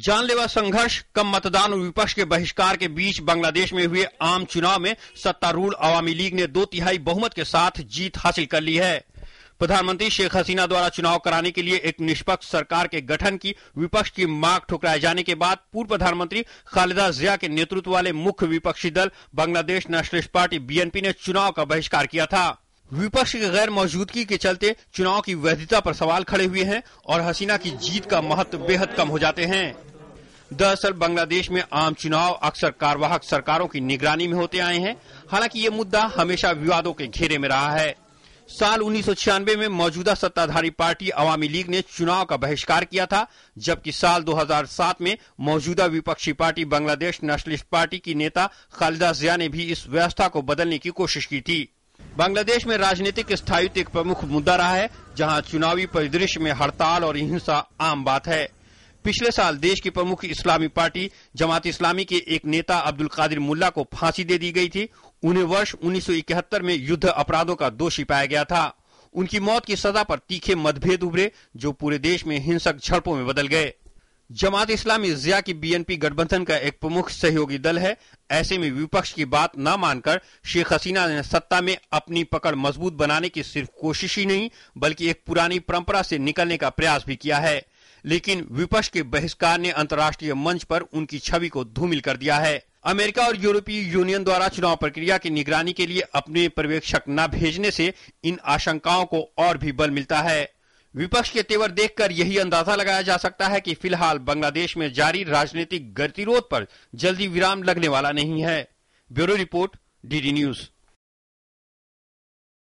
जानलेवा संघर्ष कम मतदान और विपक्ष के बहिष्कार के बीच बांग्लादेश में हुए आम चुनाव में सत्तारूढ़ आवामी लीग ने दो तिहाई बहुमत के साथ जीत हासिल कर ली है प्रधानमंत्री शेख हसीना द्वारा चुनाव कराने के लिए एक निष्पक्ष सरकार के गठन की विपक्ष की मांग ठुकराए जाने के बाद पूर्व प्रधानमंत्री खालिदा जिया के नेतृत्व वाले मुख्य विपक्षी दल बांग्लादेश नेशनलिस्ट पार्टी बीएनपी ने चुनाव का बहिष्कार किया था विपक्ष की गैर मौजूदगी के चलते चुनाव की वैधता पर सवाल खड़े हुए हैं और हसीना की जीत का महत्व बेहद कम हो जाते हैं दरअसल बांग्लादेश में आम चुनाव अक्सर कार्यवाहक सरकारों की निगरानी में होते आए हैं हालांकि ये मुद्दा हमेशा विवादों के घेरे में रहा है साल उन्नीस में मौजूदा सत्ताधारी पार्टी अवामी लीग ने चुनाव का बहिष्कार किया था जबकि साल 2007 में मौजूदा विपक्षी पार्टी बांग्लादेश नेशनलिस्ट पार्टी की नेता खालिदा जिया ने भी इस व्यवस्था को बदलने की कोशिश की थी बांग्लादेश में राजनीतिक स्थायित्व एक प्रमुख मुद्दा रहा है जहां चुनावी परिदृश्य में हड़ताल और हिंसा आम बात है पिछले साल देश की प्रमुख इस्लामी पार्टी जमात इस्लामी के एक नेता अब्दुल कादिर मुल्ला को फांसी दे दी गई थी उन्हें वर्ष 1971 में युद्ध अपराधों का दोषी पाया गया था उनकी मौत की सजा पर तीखे मतभेद उभरे जो पूरे देश में हिंसक झड़पों में बदल गए जमात इस्लामी जिया की बीएनपी गठबंधन का एक प्रमुख सहयोगी दल है ऐसे में विपक्ष की बात न मानकर शेख हसीना ने सत्ता में अपनी पकड़ मजबूत बनाने की सिर्फ कोशिश ही नहीं बल्कि एक पुरानी परंपरा से निकलने का प्रयास भी किया है लेकिन विपक्ष के बहिष्कार ने अंतर्राष्ट्रीय मंच पर उनकी छवि को धूमिल कर दिया है अमेरिका और यूरोपीय यूनियन द्वारा चुनाव प्रक्रिया की निगरानी के लिए अपने पर्यवेक्षक न भेजने से इन आशंकाओं को और भी बल मिलता है विपक्ष के तेवर देखकर यही अंदाजा लगाया जा सकता है कि फिलहाल बांग्लादेश में जारी राजनीतिक गतिरोध पर जल्दी विराम लगने वाला नहीं है ब्यूरो रिपोर्ट डीडी न्यूज़